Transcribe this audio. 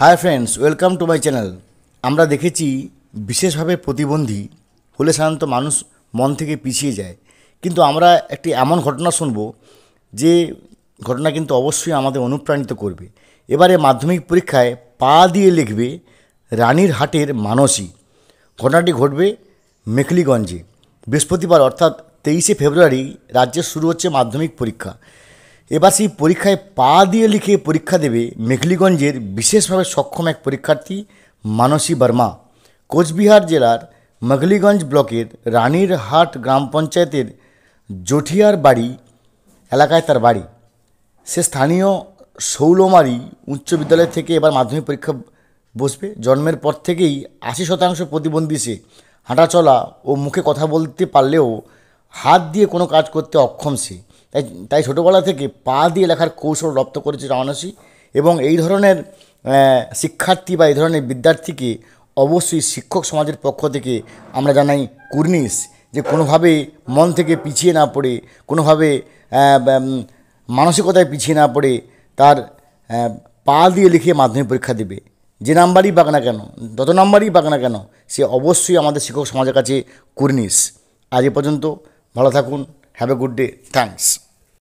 High friends welcome to my channel আমরা দেখেছি বিশেষভাবে প্রতিবন্ধী হলে সাধারণত মানুষ মন থেকে পিছিয়ে যায় কিন্তু আমরা একটি এমন ঘটনা শুনব যে ঘটনা কিন্তু অবশ্যই আমাদের অনুপ্রাণিত করবে এবারে মাধ্যমিক পরীক্ষায় পা দিয়ে লিখবে রানীর হাটের মানসই ঘটনাটি ঘটবে মেখলিগঞ্জে বৃহস্পতিবার অর্থাৎ তেইশে ফেব্রুয়ারি রাজ্যে শুরু হচ্ছে মাধ্যমিক পরীক্ষা এবার সেই পরীক্ষায় পা দিয়ে লিখে পরীক্ষা দেবে মেঘলিগঞ্জের বিশেষভাবে সক্ষম এক পরীক্ষার্থী মানসী বর্মা কোচবিহার জেলার মেঘলিগঞ্জ ব্লকের রানীরহাট গ্রাম পঞ্চায়েতের জঠিয়ার বাড়ি এলাকায় তার বাড়ি সে স্থানীয় সৌলমারি উচ্চ বিদ্যালয় থেকে এবার মাধ্যমিক পরীক্ষা বসবে জন্মের পর থেকেই আশি শতাংশ প্রতিবন্ধী সে হাঁটাচলা ও মুখে কথা বলতে পারলেও হাত দিয়ে কোনো কাজ করতে অক্ষম সে তাই তাই ছোটোবেলা থেকে পা দিয়ে লেখার কৌশল রপ্ত করেছে রামানসী এবং এই ধরনের শিক্ষার্থী বা এই ধরনের বিদ্যার্থীকে অবশ্যই শিক্ষক সমাজের পক্ষ থেকে আমরা জানাই কুর্নিশ যে কোনোভাবে মন থেকে পিছিয়ে না পড়ে কোনোভাবে মানসিকতায় পিছিয়ে না পড়ে তার পা দিয়ে লিখে মাধ্যমিক পরীক্ষা দেবে যে নাম্বারই পাক না কেন যত নাম্বারই পাক না কেন সে অবশ্যই আমাদের শিক্ষক সমাজের কাছে কুর্নিশ আজ এ পর্যন্ত ভালো থাকুন Have a good day. Thanks.